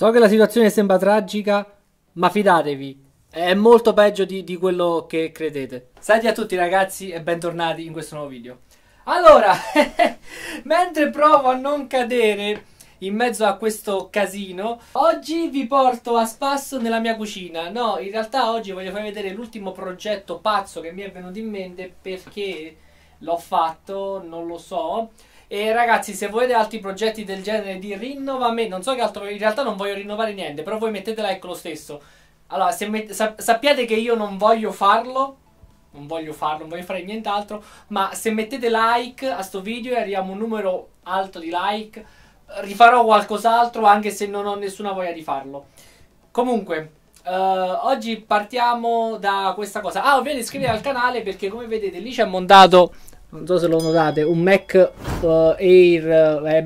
So che la situazione sembra tragica, ma fidatevi, è molto peggio di, di quello che credete. Salve a tutti ragazzi e bentornati in questo nuovo video. Allora, mentre provo a non cadere in mezzo a questo casino, oggi vi porto a spasso nella mia cucina. No, in realtà oggi voglio farvi vedere l'ultimo progetto pazzo che mi è venuto in mente perché l'ho fatto, non lo so e ragazzi, se volete altri progetti del genere di rinnovamento, non so che altro, in realtà non voglio rinnovare niente, però voi mettete like lo stesso. Allora, met- sap- sappiate che io non voglio farlo, non voglio farlo, non voglio fare nient'altro, ma se mettete like a sto video e arriviamo a un numero alto di like, rifarò qualcos'altro anche se non ho nessuna voglia di farlo. Comunque, uh, oggi partiamo da questa cosa. Ah, ovviamente iscrivetevi al canale perché come vedete lì c'è montato non so se lo notate, un Mac uh, Air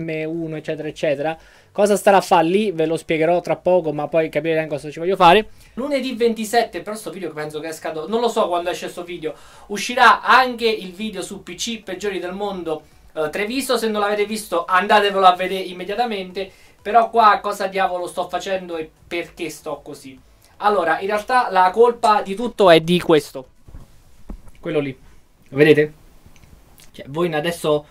M1 eccetera eccetera. Cosa starà a fare lì ve lo spiegherò tra poco, ma poi capirete anche cosa ci voglio fare. Lunedì 27, però sto video che penso che esca, non lo so quando esce questo video, uscirà anche il video su PC peggiori del mondo uh, Treviso, se non l'avete visto andatevelo a vedere immediatamente, però qua cosa diavolo sto facendo e perché sto così. Allora, in realtà la colpa di tutto è di questo. Quello lì. Vedete? Cioè, voi adesso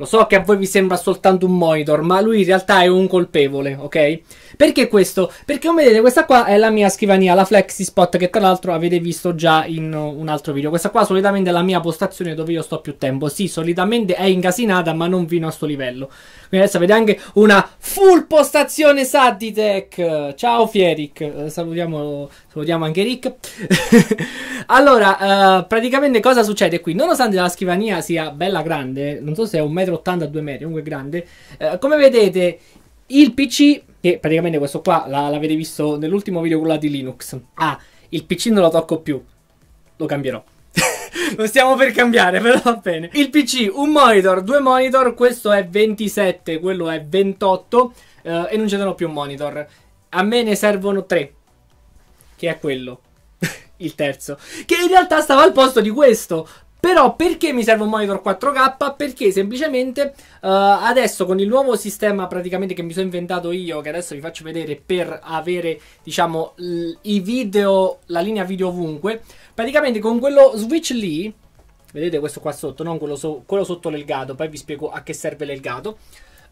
lo so che a voi vi sembra soltanto un monitor, ma lui in realtà è un colpevole, ok? Perché questo? Perché come vedete questa qua è la mia scrivania, la Flexi Spot, che tra l'altro avete visto già in uh, un altro video. Questa qua solitamente è la mia postazione dove io sto più tempo. Sì, solitamente è incasinata, ma non fino a sto livello. Quindi adesso avete anche una full postazione Sadditech. Ciao Fieric, eh, salutiamo, salutiamo anche Rick. allora, eh, praticamente cosa succede qui? Nonostante la scrivania sia bella grande, non so se è 1,80 m, 2 metri, comunque grande, eh, come vedete il PC, che praticamente questo qua l'avete visto nell'ultimo video con la di Linux. Ah, il PC non lo tocco più, lo cambierò non stiamo per cambiare, però va bene. Il PC, un monitor, due monitor, questo è 27, quello è 28 eh, e non ci sono più monitor. A me ne servono tre, che è quello. Il terzo, che in realtà stava al posto di questo, però perché mi serve un monitor 4K? Perché semplicemente uh, adesso con il nuovo sistema praticamente che mi sono inventato io, che adesso vi faccio vedere per avere diciamo l- i video, la linea video ovunque, Praticamente con quello switch lì, vedete questo qua sotto, non quello, so quello sotto l'elgato, poi vi spiego a che serve l'elgato.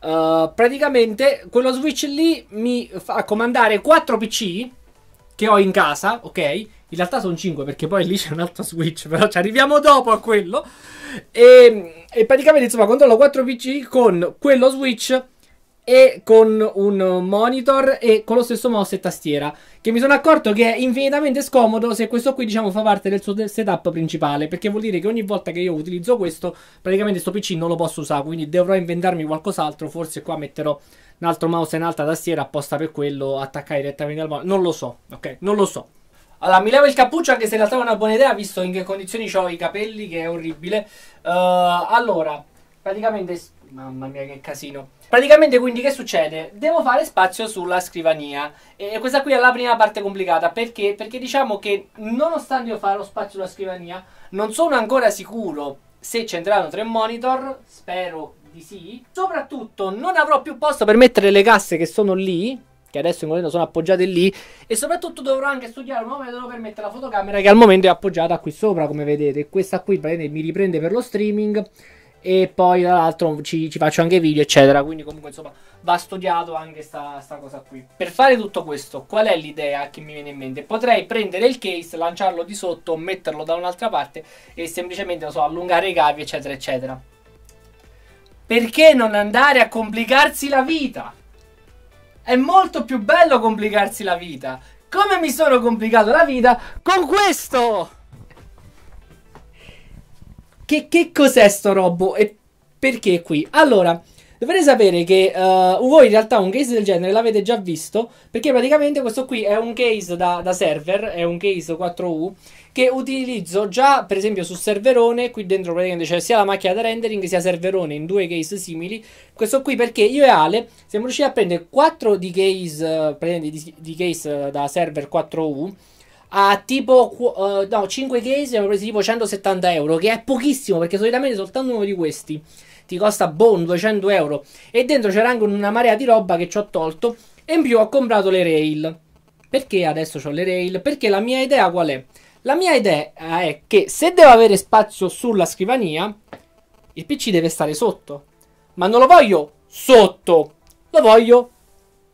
Uh, praticamente quello switch lì mi fa comandare 4 PC che ho in casa, ok? In realtà sono 5 perché poi lì c'è un altro switch, però ci arriviamo dopo a quello. E, ehm, e praticamente insomma controllo 4 PC con quello switch e con un monitor e con lo stesso mouse e tastiera che mi sono accorto che è infinitamente scomodo se questo qui diciamo fa parte del suo setup principale perché vuol dire che ogni volta che io utilizzo questo praticamente sto pc non lo posso usare quindi dovrò inventarmi qualcos'altro forse qua metterò un altro mouse e un'altra tastiera apposta per quello attaccare direttamente al monitor non lo so ok non lo so allora, mi levo il cappuccio anche se in realtà è una buona idea, visto in che condizioni ho i capelli, che è orribile. Uh, allora, praticamente Mamma mia, che casino. Praticamente, quindi, che succede? Devo fare spazio sulla scrivania. E questa qui è la prima parte complicata. Perché? Perché diciamo che, nonostante io farò spazio sulla scrivania, non sono ancora sicuro se c'entrano tre monitor. Spero di sì. Soprattutto, non avrò più posto per mettere le casse che sono lì. Che adesso in momento sono appoggiate lì. E soprattutto dovrò anche studiare un nuovo metodo per mettere la fotocamera che al momento è appoggiata qui sopra, come vedete. Questa qui, praticamente, mi riprende per lo streaming e poi tra l'altro ci, ci, faccio anche video eccetera quindi comunque insomma va studiato anche sta, sta, cosa qui per fare tutto questo qual è l'idea che mi viene in mente potrei prendere il case lanciarlo di sotto metterlo da un'altra parte e semplicemente non so allungare i cavi eccetera eccetera perché non andare a complicarsi la vita è molto più bello complicarsi la vita come mi sono complicato la vita con questo che, che cos'è sto robot e perché è qui? Allora, dovete sapere che uh, voi in realtà un case del genere l'avete già visto, perché praticamente questo qui è un case da, da server, è un case 4U, che utilizzo già per esempio su serverone, qui dentro praticamente c'è sia la macchina da rendering sia serverone in due case simili, questo qui perché io e Ale siamo riusciti a prendere 4 di case, eh, praticamente di, di case da server 4U, a tipo uh, no, 5 case abbiamo preso tipo 170 euro, che è pochissimo perché solitamente soltanto uno di questi ti costa bon 200 euro e dentro c'era anche una marea di roba che ci ho tolto e in più ho comprato le rail. Perché adesso ho le rail? Perché la mia idea qual è? La mia idea eh, è che se devo avere spazio sulla scrivania, il PC deve stare sotto. Ma non lo voglio sotto, lo voglio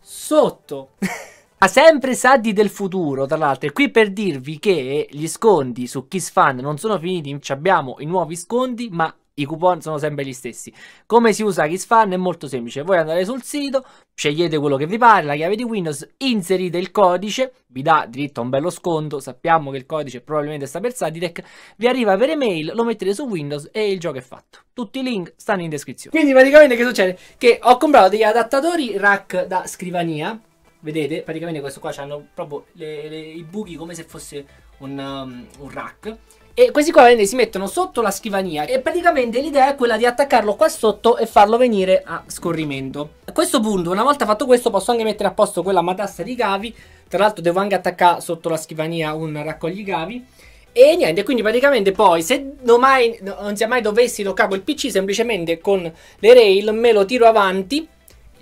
sotto. Ha sempre Saddi del futuro, tra l'altro. E qui per dirvi che gli sconti su Kiss Fan non sono finiti, abbiamo i nuovi sconti, ma i coupon sono sempre gli stessi. Come si usa KissFan è molto semplice. Voi andate sul sito, scegliete quello che vi pare, la chiave di Windows, inserite il codice, vi dà diritto a un bello sconto, sappiamo che il codice probabilmente sta per Sadidec, vi arriva per email, lo mettete su Windows e il gioco è fatto. Tutti i link stanno in descrizione. Quindi praticamente che succede? Che ho comprato degli adattatori rack da scrivania vedete praticamente questo qua hanno proprio le, le, i buchi come se fosse un, um, un rack e questi qua si mettono sotto la scrivania e praticamente l'idea è quella di attaccarlo qua sotto e farlo venire a scorrimento. A questo punto, una volta fatto questo, posso anche mettere a posto quella matassa di cavi. Tra l'altro devo anche attaccare sotto la scrivania un raccoglicavi. E niente, quindi praticamente poi se domani, non sia mai dovessi toccare quel PC, semplicemente con le rail me lo tiro avanti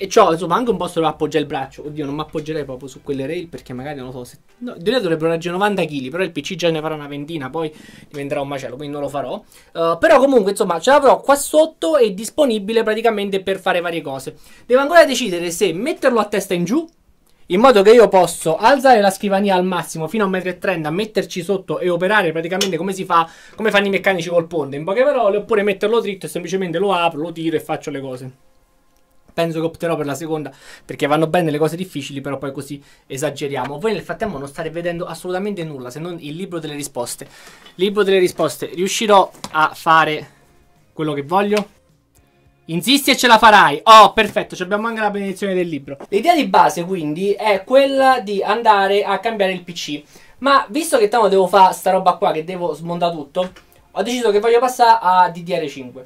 e ciò, insomma, anche un posto dove lo appoggia il braccio. Oddio, non mi appoggerei proprio su quelle rail perché magari non lo so. Se... No, di lei dovrebbero raggiungere 90 kg, però il PC già ne farà una ventina, poi diventerà un macello, quindi non lo farò. Uh, però comunque, insomma, ce l'avrò qua sotto e disponibile praticamente per fare varie cose. Devo ancora decidere se metterlo a testa in giù in modo che io posso alzare la scrivania al massimo fino a 1,30 m, metterci sotto e operare praticamente come si fa, come fanno i meccanici col ponte, in poche parole, oppure metterlo dritto e semplicemente lo apro, lo tiro e faccio le cose penso che opterò per la seconda perché vanno bene le cose difficili, però poi così esageriamo. Voi nel frattempo non state vedendo assolutamente nulla se non il libro delle risposte. Libro delle risposte, riuscirò a fare quello che voglio? Insisti e ce la farai. Oh, perfetto, abbiamo anche la benedizione del libro. L'idea di base, quindi, è quella di andare a cambiare il PC. Ma visto che tanto devo fare sta roba qua, che devo smondare tutto, ho deciso che voglio passare a DDR5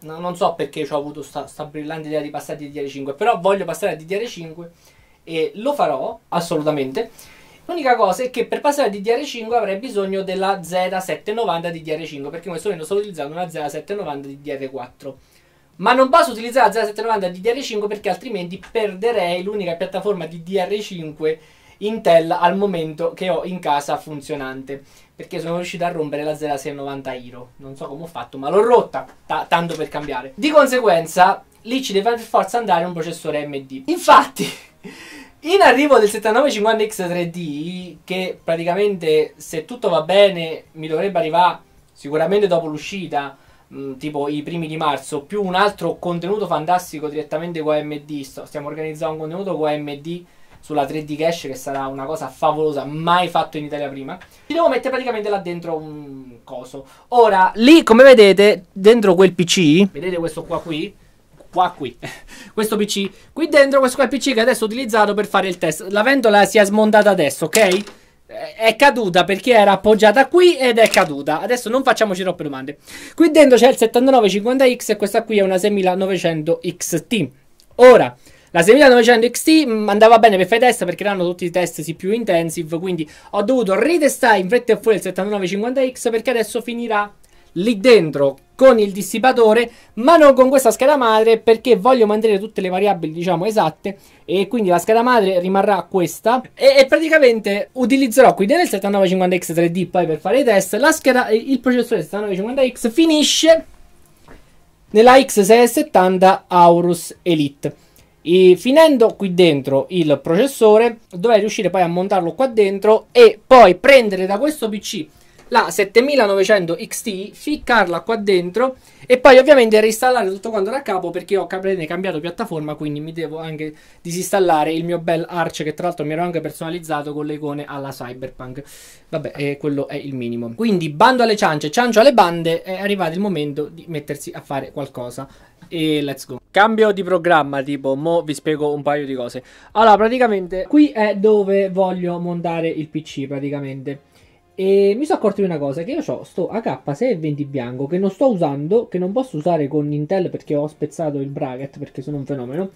no, non so perché ho avuto questa brillante idea di passare a DDR5, però voglio passare a DDR5 e lo farò assolutamente. L'unica cosa è che per passare a DDR5 avrei bisogno della Z790 DDR5 perché in questo momento sto utilizzando una Z790 DDR4. Ma non posso utilizzare la Z790 DDR5 perché altrimenti perderei l'unica piattaforma DDR5 Intel al momento che ho in casa funzionante perché sono riuscito a rompere la 0690 Hiro. Non so come ho fatto, ma l'ho rotta, ta tanto per cambiare. Di conseguenza, lì ci deve per forza andare un processore AMD. Infatti, in arrivo del 7950X3D, che praticamente se tutto va bene mi dovrebbe arrivare sicuramente dopo l'uscita, mm, tipo i primi di marzo, più un altro contenuto fantastico direttamente con AMD, stiamo organizzando un contenuto con AMD sulla 3D Cache, che sarà una cosa favolosa mai fatto in Italia prima. Ci devo mettere praticamente là dentro un coso. Ora, lì come vedete, dentro quel PC, vedete questo qua qui? Qua qui, questo PC, qui dentro questo qua PC che adesso ho utilizzato per fare il test. La ventola si è smontata adesso, ok? Eh, è caduta perché era appoggiata qui ed è caduta. Adesso non facciamoci troppe domande. Qui dentro c'è il 7950X e questa qui è una 6900 XT. Ora, la 6900 XT mm, andava bene per fare test perché erano tutti i test sì, più intensive, quindi ho dovuto ritestare in fretta e fuori il 7950X perché adesso finirà lì dentro con il dissipatore, ma non con questa scheda madre perché voglio mantenere tutte le variabili, diciamo, esatte e quindi la scheda madre rimarrà questa e, e praticamente utilizzerò qui nel 7950X 3D poi per fare i test, la scheda eh, il processore 7950X finisce nella X670 Aurus Elite. E finendo qui dentro il processore, dovrei riuscire poi a montarlo qua dentro e poi prendere da questo PC la 7900 XT, ficcarla qua dentro e poi ovviamente reinstallare tutto quanto da capo perché ho cambiato piattaforma, quindi mi devo anche disinstallare il mio bel Arch che tra l'altro mi ero anche personalizzato con le icone alla Cyberpunk. Vabbè, eh, quello è il minimo. Quindi bando alle ciance, ciancio alle bande, è arrivato il momento di mettersi a fare qualcosa e let's go. Cambio di programma, tipo, mo vi spiego un paio di cose. Allora, praticamente, qui è dove voglio montare il PC, praticamente. E mi sono accorto di una cosa, che io ho sto AK620 bianco che non sto usando, che non posso usare con Intel perché ho spezzato il bracket, perché sono un fenomeno,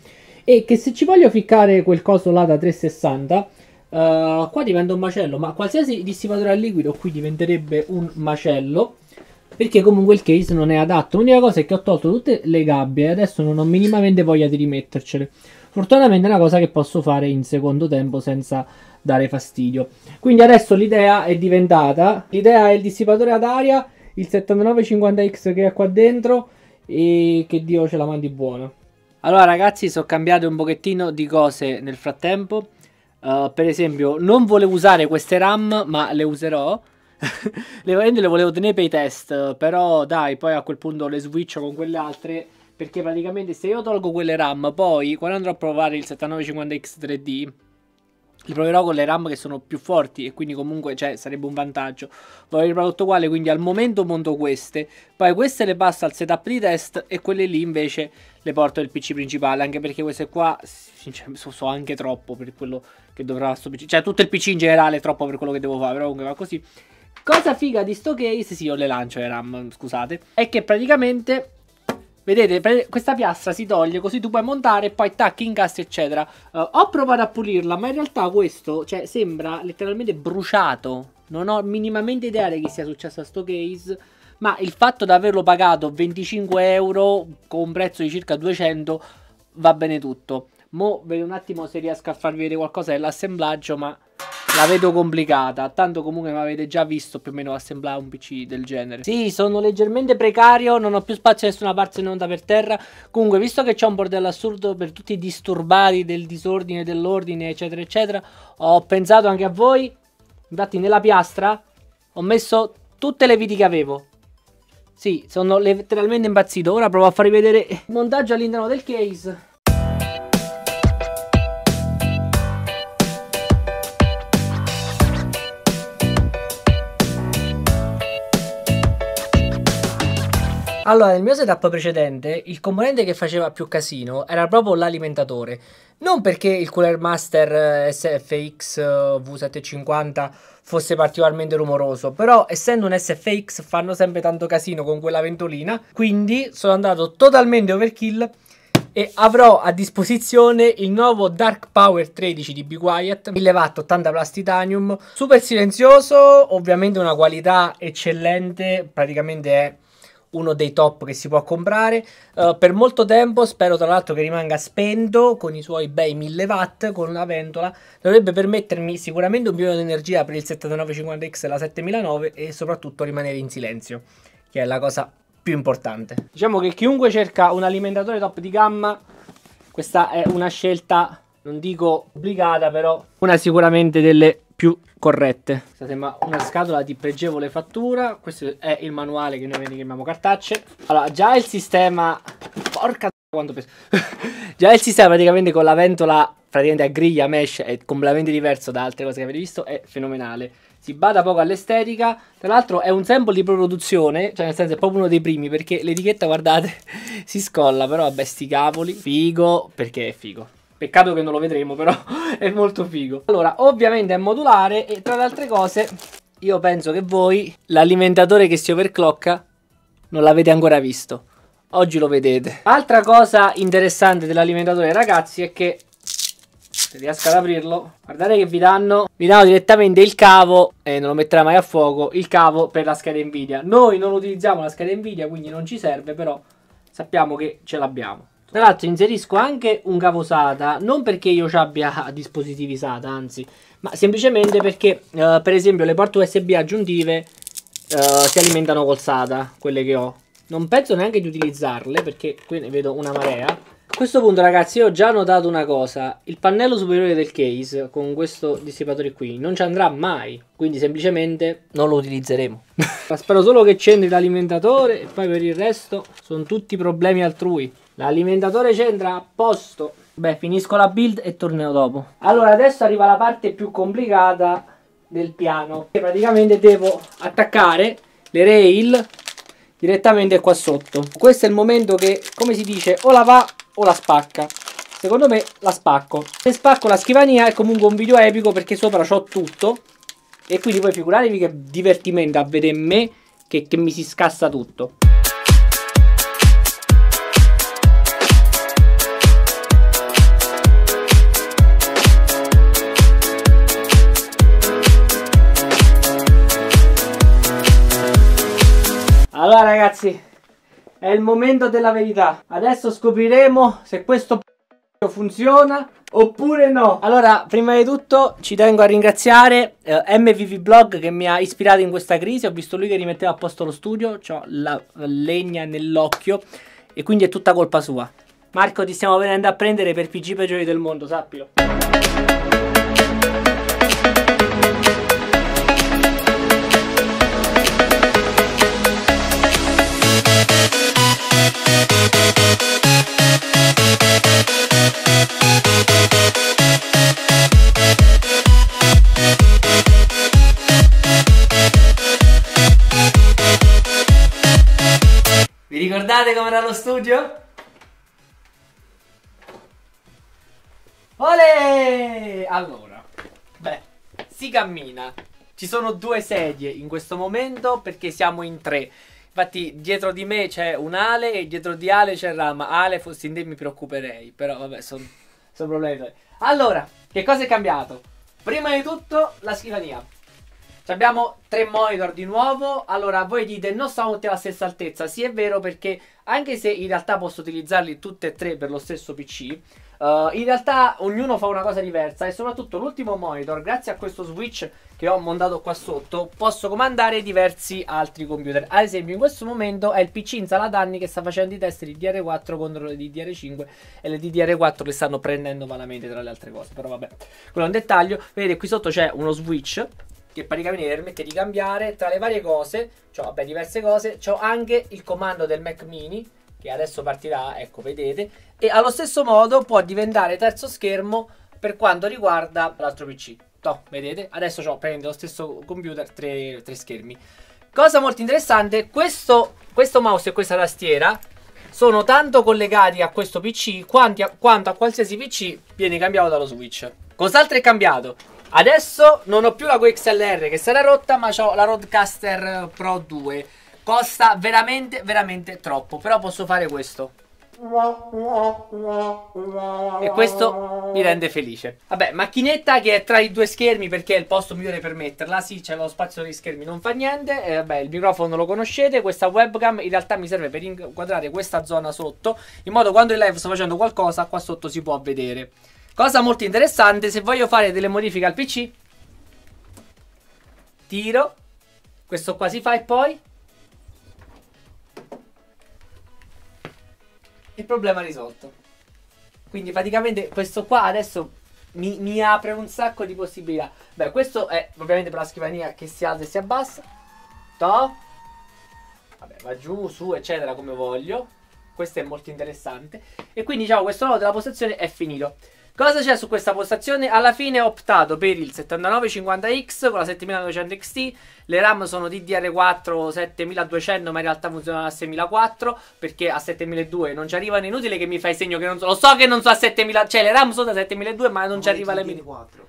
e che se ci voglio ficcare quel coso là da 360, uh, eh, qua diventa un macello, ma qualsiasi dissipatore a liquido qui diventerebbe un macello, perché comunque il case non è adatto. L'unica cosa è che ho tolto tutte le gabbie e adesso non ho minimamente voglia di rimettercele. Fortunatamente è una cosa che posso fare in secondo tempo senza dare fastidio. Quindi adesso l'idea è diventata, l'idea è il dissipatore ad aria, il 7950X che è qua dentro e che Dio ce la mandi buona. Allora ragazzi, sono cambiate un pochettino di cose nel frattempo. Uh, per esempio, non volevo usare queste RAM, ma le userò. le valende le volevo tenere per i test, però dai, poi a quel punto le switcho con quelle altre. Perché praticamente se io tolgo quelle RAM, poi quando andrò a provare il 7950X3D, li proverò con le RAM che sono più forti e quindi comunque cioè, sarebbe un vantaggio. Voglio il prodotto uguale, quindi al momento monto queste, poi queste le passo al setup di test e quelle lì invece le porto al PC principale, anche perché queste qua so, so anche troppo per quello che dovrà sto PC, cioè tutto il PC in generale è troppo per quello che devo fare, però comunque va così. Cosa figa di sto case, sì ho le lancio le RAM, scusate, è che praticamente Vedete, questa piastra si toglie così tu puoi montare e poi tacchi, incastri eccetera. Uh, ho provato a pulirla, ma in realtà questo, cioè, sembra letteralmente bruciato. Non ho minimamente idea di che sia successo a sto case. Ma il fatto di averlo pagato 25 euro con un prezzo di circa 200 va bene tutto. Mo' vedo un attimo se riesco a farvi vedere qualcosa dell'assemblaggio, ma... La vedo complicata, tanto comunque mi avete già visto più o meno assemblare un PC del genere. Sì, sono leggermente precario, non ho più spazio da nessuna parte se non da per terra. Comunque, visto che c'è un bordello assurdo per tutti i disturbati del disordine, dell'ordine, eccetera, eccetera, ho pensato anche a voi. Infatti nella piastra ho messo tutte le viti che avevo. Sì, sono letteralmente impazzito. Ora provo a farvi vedere il montaggio all'interno del case. Allora, nel mio setup precedente, il componente che faceva più casino era proprio l'alimentatore. Non perché il Cooler Master eh, SFX eh, V750 fosse particolarmente rumoroso, però essendo un SFX fanno sempre tanto casino con quella ventolina, quindi sono andato totalmente overkill e avrò a disposizione il nuovo Dark Power 13 di Be Quiet 80 Plus Titanium, super silenzioso, ovviamente una qualità eccellente, praticamente è uno dei top che si può comprare uh, per molto tempo spero tra l'altro che rimanga spento con i suoi bei 1000 watt con la ventola dovrebbe permettermi sicuramente un piano di energia per il 7950X e la 7009 e soprattutto rimanere in silenzio che è la cosa più importante diciamo che chiunque cerca un alimentatore top di gamma questa è una scelta non dico obbligata però una sicuramente delle più corrette. Ma una scatola di pregevole fattura. Questo è il manuale che noi chiamiamo cartacce. Allora, già il sistema... Porca quanto pesa. già il sistema praticamente con la ventola praticamente a griglia mesh è completamente diverso da altre cose che avete visto, è fenomenale. Si bada poco all'estetica, tra l'altro è un sample di produzione, cioè nel senso è proprio uno dei primi perché l'etichetta guardate si scolla, però vabbè sti cavoli, figo perché è figo. Peccato che non lo vedremo, però è molto figo. Allora, ovviamente è modulare e tra le altre cose, io penso che voi l'alimentatore che si overclocka non l'avete ancora visto. Oggi lo vedete. Altra cosa interessante dell'alimentatore, ragazzi, è che se riesco ad aprirlo guardate che vi danno vi danno direttamente il cavo e eh, non lo metterà mai a fuoco il cavo per la scheda Nvidia noi non utilizziamo la scheda Nvidia quindi non ci serve però sappiamo che ce l'abbiamo tra l'altro inserisco anche un cavo SATA, non perché io ci abbia dispositivi SATA, anzi, ma semplicemente perché, eh, per esempio, le porte USB aggiuntive eh, si alimentano col SATA, quelle che ho. Non penso neanche di utilizzarle, perché qui ne vedo una marea. A questo punto, ragazzi, io ho già notato una cosa. Il pannello superiore del case, con questo dissipatore qui, non ci andrà mai. Quindi, semplicemente, non lo utilizzeremo. spero solo che c'entri l'alimentatore e poi per il resto sono tutti problemi altrui. L'alimentatore c'entra a posto. Beh, finisco la build e tornerò dopo. Allora, adesso arriva la parte più complicata del piano. Che praticamente devo attaccare le rail direttamente qua sotto. Questo è il momento che, come si dice, o la va o la spacca. Secondo me la spacco. Se spacco la scrivania è comunque un video epico perché sopra c'ho tutto. E quindi voi figuratevi che divertimento a vedere me che, che mi si scassa tutto. Allora ragazzi, è il momento della verità. Adesso scopriremo se questo funziona oppure no. Allora, prima di tutto ci tengo a ringraziare eh, MVV Blog che mi ha ispirato in questa crisi. Ho visto lui che rimetteva a posto lo studio, ho la legna nell'occhio e quindi è tutta colpa sua. Marco, ti stiamo venendo a prendere per PG peggiori del mondo, sappilo. Guardate com'era lo studio. Olè! Allora, beh, si cammina. Ci sono due sedie in questo momento perché siamo in tre. Infatti, dietro di me c'è un Ale e dietro di Ale c'è Rama. Ale fossi in te mi preoccuperei, però vabbè, sono son problemi. Allora, che cosa è cambiato? Prima di tutto la scrivania abbiamo tre monitor di nuovo. Allora, voi dite non stanno tutti alla stessa altezza. Sì, è vero perché anche se in realtà posso utilizzarli tutti e tre per lo stesso PC, uh, eh, in realtà ognuno fa una cosa diversa e soprattutto l'ultimo monitor, grazie a questo switch che ho montato qua sotto, posso comandare diversi altri computer. Ad esempio, in questo momento è il PC in sala danni che sta facendo i test di DR4 contro le DDR5 e le DDR4 le stanno prendendo malamente tra le altre cose, però vabbè. Quello è un dettaglio. Vedete qui sotto c'è uno switch che praticamente permette di cambiare tra le varie cose, cioè vabbè, diverse cose, ho anche il comando del Mac mini che adesso partirà, ecco vedete, e allo stesso modo può diventare terzo schermo per quanto riguarda l'altro PC. Toh, vedete, adesso ho prende lo stesso computer, tre, tre schermi. Cosa molto interessante, questo, questo mouse e questa tastiera sono tanto collegati a questo PC quanto a, quanto a qualsiasi PC viene cambiato dallo Switch. Cos'altro è cambiato? Adesso non ho più la QXLR che sarà rotta, ma ho la Roadcaster Pro 2. Costa veramente, veramente troppo. Però posso fare questo. E questo mi rende felice. Vabbè, macchinetta che è tra i due schermi perché è il posto migliore per metterla. Sì, c'è lo spazio dei schermi, non fa niente. Eh, vabbè, il microfono lo conoscete. Questa webcam in realtà mi serve per inquadrare questa zona sotto. In modo che quando in live sto facendo qualcosa, qua sotto si può vedere. Cosa molto interessante, se voglio fare delle modifiche al PC, tiro, questo qua si fa e poi... Il problema risolto. Quindi praticamente questo qua adesso mi, mi, apre un sacco di possibilità. Beh, questo è ovviamente per la scrivania che si alza e si abbassa. To. Vabbè, va giù, su, eccetera, come voglio. Questo è molto interessante. E quindi, diciamo, questo nodo della postazione è finito. Cosa c'è su questa postazione? Alla fine ho optato per il 7950X con la 7900 XT, le RAM sono DDR4 7200 ma in realtà funzionano a 6004 perché a 7200 non ci arrivano, inutile che mi fai segno che non so, lo so che non so a 7000, cioè le RAM sono da 7200 ma non ci arriva le 1004.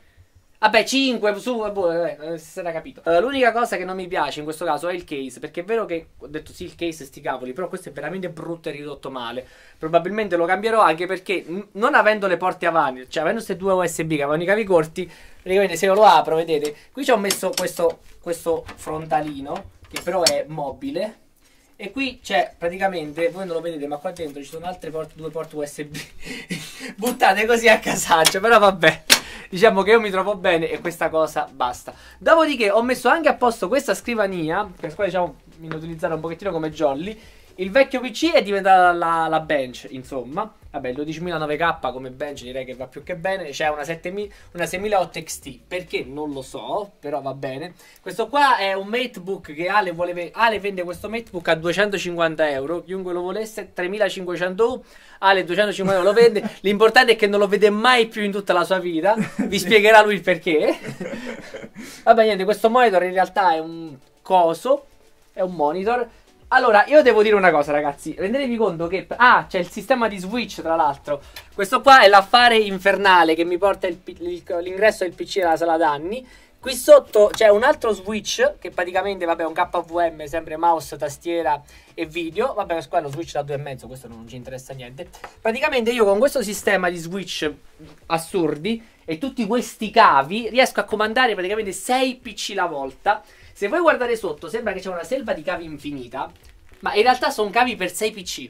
Vabbè, 5 su, boh, vabbè, eh, si sarà capito. Uh, l'unica cosa che non mi piace in questo caso è il case, perché è vero che ho detto sì il case sti cavoli, però questo è veramente brutto e ridotto male. Probabilmente lo cambierò anche perché n- non avendo le porte avanti, cioè avendo queste due USB che avevano i cavi corti, praticamente se io lo apro, vedete, qui ci ho messo questo, questo frontalino, che però è mobile. E qui c'è praticamente, voi non lo vedete, ma qua dentro ci sono altre porte, due porte USB buttate così a casaccio, però vabbè diciamo che io mi trovo bene e questa cosa basta. Dopodiché ho messo anche a posto questa scrivania, per qua diciamo mi utilizzare un pochettino come jolly. Il vecchio PC è diventata la, la bench, insomma. Vabbè, il 129K come bench direi che va più che bene. C'è una, 7000, una 6008 XT, perché non lo so, però va bene. Questo qua è un matebook che Ale, voleve, Ale vende questo matebook a 250 euro. Chiunque lo volesse, 3500 U. Ale 250 euro lo vende. L'importante è che non lo vede mai più in tutta la sua vita. Vi spiegherà lui il perché. Vabbè, niente, questo monitor in realtà è un coso, è un monitor allora, io devo dire una cosa, ragazzi. Rendetevi conto che. Ah, c'è il sistema di Switch, tra l'altro. Questo qua è l'affare infernale che mi porta il, il, l'ingresso del PC della sala danni. Qui sotto c'è un altro switch che praticamente, vabbè, è un KVM, sempre mouse, tastiera e video. Vabbè, questo qua è lo switch da 2,5, questo non ci interessa niente. Praticamente io con questo sistema di switch assurdi e tutti questi cavi riesco a comandare praticamente 6 PC alla volta. Se vuoi guardare sotto, sembra che c'è una selva di cavi infinita, ma in realtà sono cavi per 6 PC.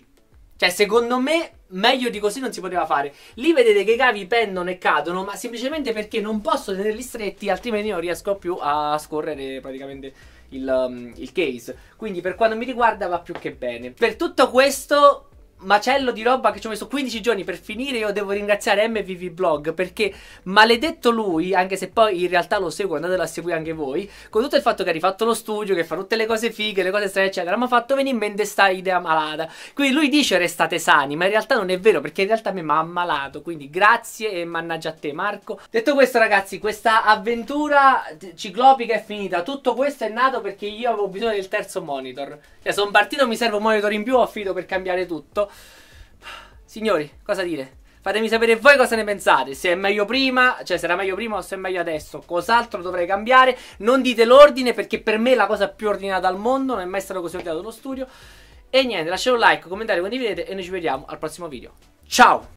Cioè, secondo me, meglio di così non si poteva fare. Lì vedete che i cavi pendono e cadono, ma semplicemente perché non posso tenerli stretti, altrimenti non riesco più a scorrere praticamente il, um, il case. Quindi, per quanto mi riguarda, va più che bene. Per tutto questo, macello di roba che ci ho messo 15 giorni per finire. Io devo ringraziare MVV Blog perché maledetto lui, anche se poi in realtà lo seguo, andatelo a seguire anche voi, con tutto il fatto che ha rifatto lo studio, che fa tutte le cose fighe, le cose strane, eccetera, mi ha fatto venire in mente questa idea malata. Quindi lui dice restate sani, ma in realtà non è vero perché in realtà mi ha ammalato. Quindi grazie e mannaggia a te Marco. Detto questo ragazzi, questa avventura ciclopica è finita. Tutto questo è nato perché io avevo bisogno del terzo monitor. Cioè sono partito, mi serve un monitor in più, ho finito per cambiare tutto. Signori, cosa dire? Fatemi sapere voi cosa ne pensate, se è meglio prima, cioè se era meglio prima o se è meglio adesso, cos'altro dovrei cambiare. Non dite l'ordine perché per me è la cosa più ordinata al mondo, non è mai stato così ordinato lo studio. E niente, lasciate un like, commentate, condividete e noi ci vediamo al prossimo video. Ciao!